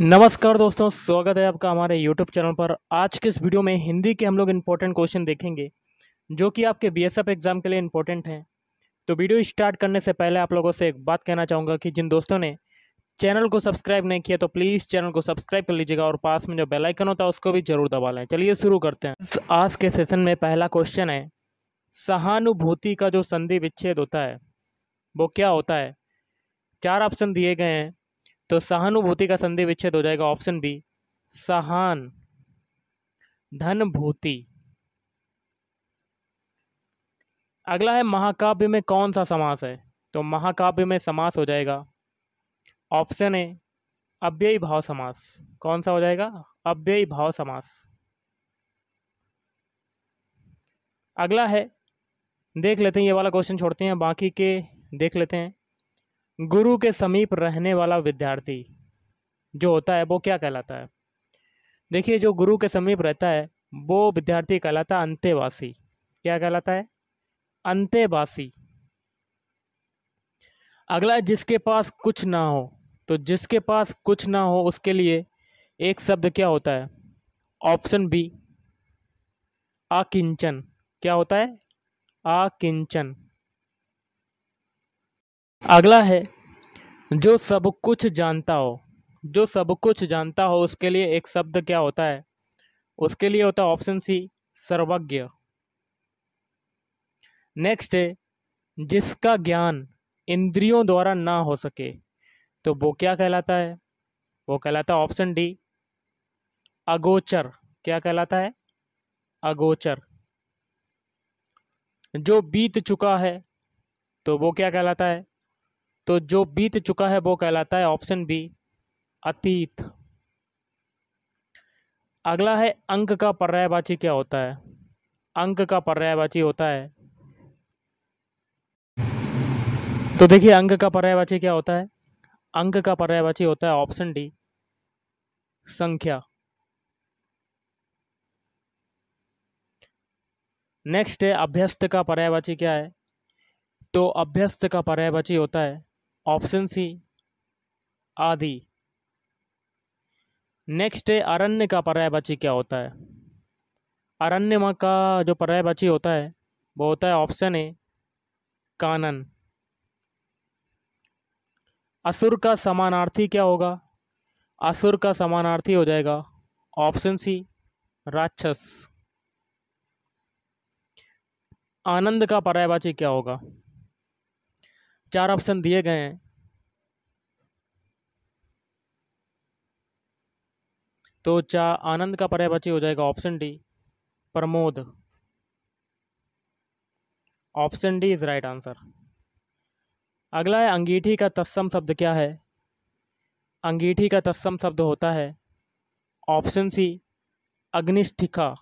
नमस्कार दोस्तों स्वागत है आपका हमारे यूट्यूब चैनल पर आज के इस वीडियो में हिंदी के हम लोग इम्पोर्टेंट क्वेश्चन देखेंगे जो कि आपके बी एग्ज़ाम के लिए इम्पोर्टेंट हैं तो वीडियो स्टार्ट करने से पहले आप लोगों से एक बात कहना चाहूँगा कि जिन दोस्तों ने चैनल को सब्सक्राइब नहीं किया तो प्लीज़ चैनल को सब्सक्राइब कर लीजिएगा और पास में जो बेलाइकन होता है उसको भी ज़रूर दबा लें चलिए शुरू करते हैं आज के सेशन में पहला क्वेश्चन है सहानुभूति का जो संधि विच्छेद होता है वो क्या होता है चार ऑप्शन दिए गए हैं तो सहानुभूति का संधि विच्छेद हो जाएगा ऑप्शन बी सहान धन भूति अगला है महाकाव्य में कौन सा समास है तो महाकाव्य में समास हो जाएगा ऑप्शन ए अव्यय भाव समास कौन सा हो जाएगा अव्यय भाव समास अगला है देख लेते हैं ये वाला क्वेश्चन छोड़ते हैं बाकी के देख लेते हैं गुरु के समीप रहने वाला विद्यार्थी जो होता है वो क्या कहलाता है देखिए जो गुरु के समीप रहता है वो विद्यार्थी कहलाता है अंत्यवासी क्या कहलाता है अंत्यवासी अगला जिसके पास कुछ ना हो तो जिसके पास कुछ ना हो उसके लिए एक शब्द क्या होता है ऑप्शन बी अकिंचन क्या होता है अकिंचन अगला है जो सब कुछ जानता हो जो सब कुछ जानता हो उसके लिए एक शब्द क्या होता है उसके लिए होता है ऑप्शन सी सर्वज्ञ नेक्स्ट है जिसका ज्ञान इंद्रियों द्वारा ना हो सके तो वो क्या कहलाता है वो कहलाता है ऑप्शन डी अगोचर क्या कहलाता है अगोचर जो बीत चुका है तो वो क्या कहलाता है तो जो बीत चुका है वो कहलाता है ऑप्शन बी अतीत अगला है अंक का पर्यायवाची क्या होता है अंक का पर्यायवाची होता है तो देखिए अंक का पर्यायवाची क्या होता है अंक का पर्यायवाची होता है ऑप्शन डी संख्या नेक्स्ट है अभ्यस्त का पर्यायवाची क्या है तो अभ्यस्त का पर्यायवाची होता है ऑप्शन सी आदि नेक्स्ट है अरण्य का पर्यायवाची क्या होता है अरण्य माँ का जो पर्यायवाची होता है वो होता है ऑप्शन ए कानन असुर का समानार्थी क्या होगा असुर का समानार्थी हो जाएगा ऑप्शन सी राक्षस आनंद का पर्यायवाची क्या होगा चार ऑप्शन दिए गए हैं तो चा आनंद का पर्यायवाची हो जाएगा ऑप्शन डी प्रमोद option D is right answer अगला है अंगीठी का तत्सम शब्द क्या है अंगीठी का तत्सम शब्द होता है ऑप्शन सी अग्निष्ठिका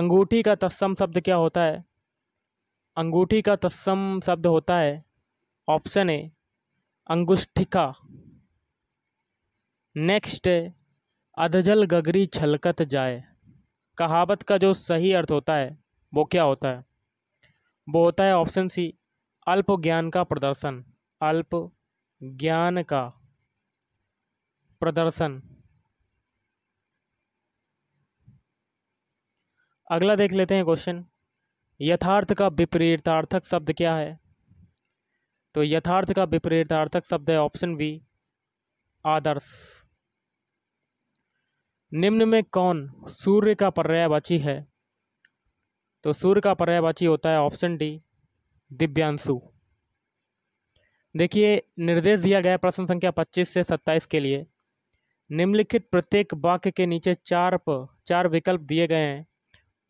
अंगूठी का तत्सम शब्द क्या होता है अंगूठी का तत्सम शब्द होता है ऑप्शन ए अंगुष्ठिका नेक्स्ट है अधजल गगरी छलकत जाए कहावत का जो सही अर्थ होता है वो क्या होता है वो होता है ऑप्शन सी अल्प ज्ञान का प्रदर्शन अल्प ज्ञान का प्रदर्शन अगला देख लेते हैं क्वेश्चन यथार्थ का विपरीतार्थक शब्द क्या है तो यथार्थ का विपरीतार्थक शब्द है ऑप्शन बी आदर्श निम्न में कौन सूर्य का पर्यायवाची है तो सूर्य का पर्यायवाची होता है ऑप्शन डी दिव्यांशु देखिए निर्देश दिया गया प्रश्न संख्या पच्चीस से सत्ताईस के लिए निम्नलिखित प्रत्येक वाक्य के नीचे चार प चार विकल्प दिए गए हैं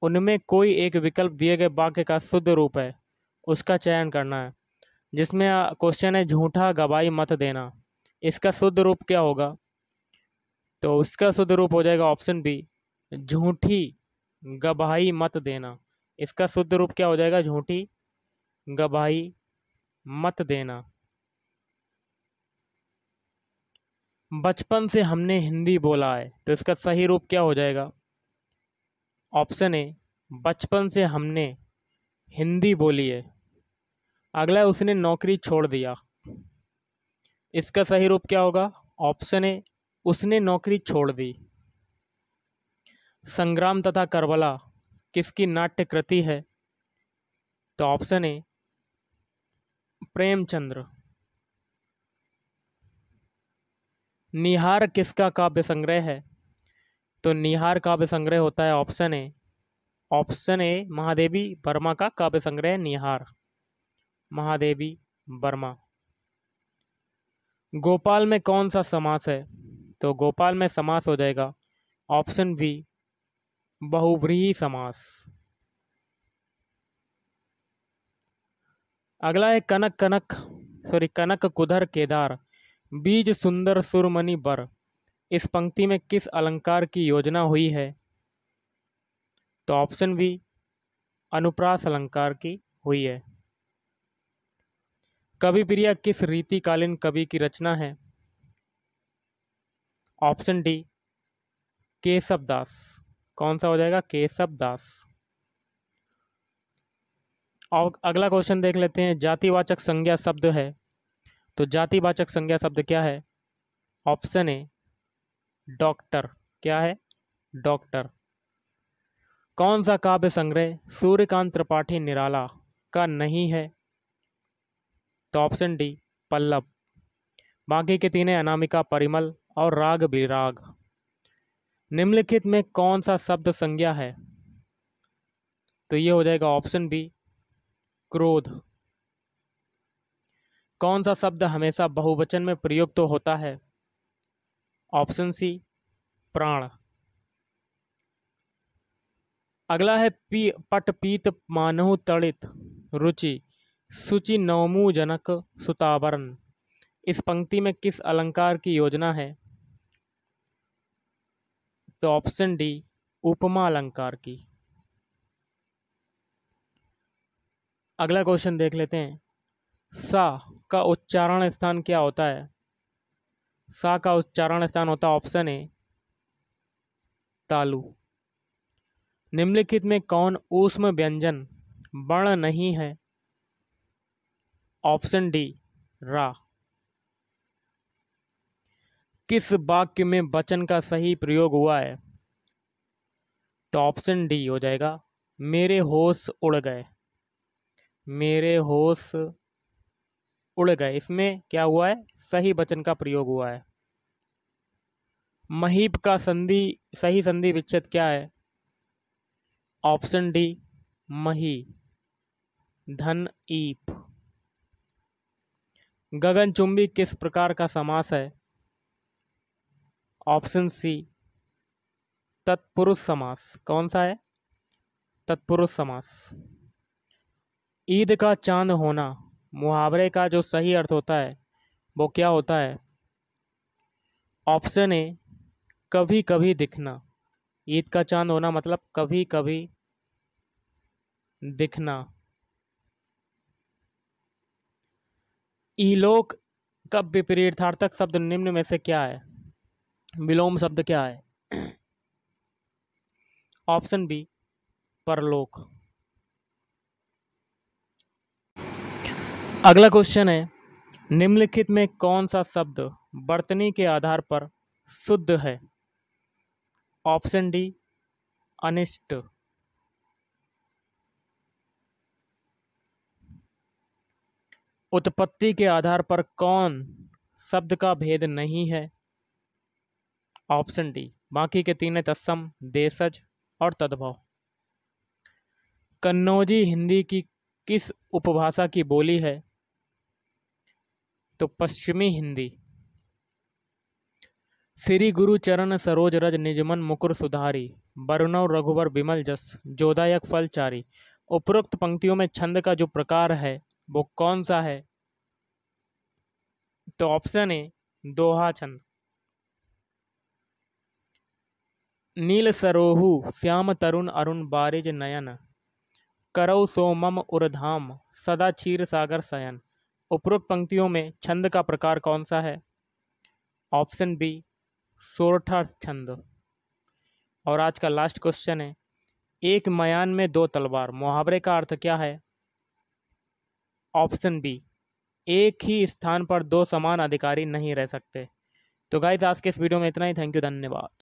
उनमें कोई एक विकल्प दिए गए वाक्य का शुद्ध रूप है उसका चयन करना है जिसमें क्वेश्चन है झूठा गवाही मत देना इसका शुद्ध रूप क्या होगा तो उसका शुद्ध रूप हो जाएगा ऑप्शन बी झूठी गवाही मत देना इसका शुद्ध रूप क्या हो जाएगा झूठी गवाही मत देना बचपन से हमने हिंदी बोला है तो इसका सही रूप क्या हो जाएगा ऑप्शन ए बचपन से हमने हिंदी बोली है अगला उसने नौकरी छोड़ दिया इसका सही रूप क्या होगा ऑप्शन ए उसने नौकरी छोड़ दी संग्राम तथा करबला किसकी नाट्य कृति है तो ऑप्शन ए प्रेमचंद्र निहार किसका काव्य संग्रह है तो निहार काव्य संग्रह होता है option A option A Mahadevi Verma का काव्य संग्रह निहार महादेवी वर्मा गोपाल में कौन सा समास है तो गोपाल में समास हो जाएगा ऑप्शन बी बहुव्रीही समास अगला है कनक कनक सॉरी कनक कुधर केदार बीज सुंदर सुरमणि बर इस पंक्ति में किस अलंकार की योजना हुई है तो ऑप्शन बी अनुप्रास अलंकार की हुई है कवि प्रिया किस रीतिकालीन कवि की रचना है ऑप्शन डी केशव दास कौन सा हो जाएगा केशव दास और अगला क्वेश्चन देख लेते हैं जातिवाचक संज्ञा शब्द है तो जातिवाचक संज्ञा शब्द क्या है ऑप्शन ए डॉक्टर क्या है डॉक्टर कौन सा काव्य संग्रह सूर्यकांत त्रिपाठी निराला का नहीं है तो ऑप्शन डी पल्लव बाकी के तीन अनामिका परिमल और राग विराग निम्नलिखित में कौन सा शब्द संज्ञा है तो ये हो जाएगा ऑप्शन बी क्रोध कौन सा शब्द हमेशा बहुवचन में प्रयुक्त तो होता है ऑप्शन सी प्राण अगला है पी पट पीत मानहु तड़ित रुचि सुचि नवमू जनक सुतावरण इस पंक्ति में किस अलंकार की योजना है तो ऑप्शन डी उपमा अलंकार की अगला क्वेश्चन देख लेते हैं सा का उच्चारण स्थान क्या होता है सा का उच्चारण स्थान होता है ऑप्शन ए तालु निम्नलिखित में कौन ऊष्म व्यंजन वर्ण नहीं है ऑप्शन डी रा किस वाक्य में वचन का सही प्रयोग हुआ है तो ऑप्शन डी हो जाएगा मेरे होश उड़ गए मेरे होश उड़ गए इसमें क्या हुआ है सही वचन का प्रयोग हुआ है महीप का संधि सही संधि विच्छेद क्या है ऑप्शन डी मही धन ईप गगनचुंबी किस प्रकार का समास है ऑप्शन सी तत्पुरुष समास कौन सा है तत्पुरुष समास ईद का चांद होना मुहावरे का जो सही अर्थ होता है वो क्या होता है ऑप्शन ए कभी कभी दिखना ईद का चांद होना मतलब कभी कभी दिखना ईलोक का विपरीतार्थक शब्द निम्न में से क्या है विलोम शब्द क्या है ऑप्शन बी परलोक अगला क्वेश्चन है निम्नलिखित में कौन सा शब्द बर्तनी के आधार पर शुद्ध है ऑप्शन डी अनिष्ट उत्पत्ति के आधार पर कौन शब्द का भेद नहीं है ऑप्शन डी बाकी के तीन तस्सम तत्सम देशज और तद्भव कन्नौजी हिंदी की किस उपभाषा की बोली है तो पश्चिमी हिंदी श्री गुरु चरण सरोज रज निजमन मुकुर सुधारी वरुणव रघुवर बिमल जस जोदायक फलचारी उपरोक्त पंक्तियों में छंद का जो प्रकार है वो कौन सा है तो ऑप्शन ए दोहा छंद नील सरोहु श्याम तरुण अरुण बारिज नयन करौ सोमम उरधाम सदा क्षीर सागर सयन उपरोक्त पंक्तियों में छंद का प्रकार कौन सा है ऑप्शन बी सोरठा छंद और आज का लास्ट क्वेश्चन है एक मयान में दो तलवार मुहावरे का अर्थ क्या है ऑप्शन बी एक ही स्थान पर दो समान अधिकारी नहीं रह सकते तो गाइस आज के इस वीडियो में इतना ही थैंक यू धन्यवाद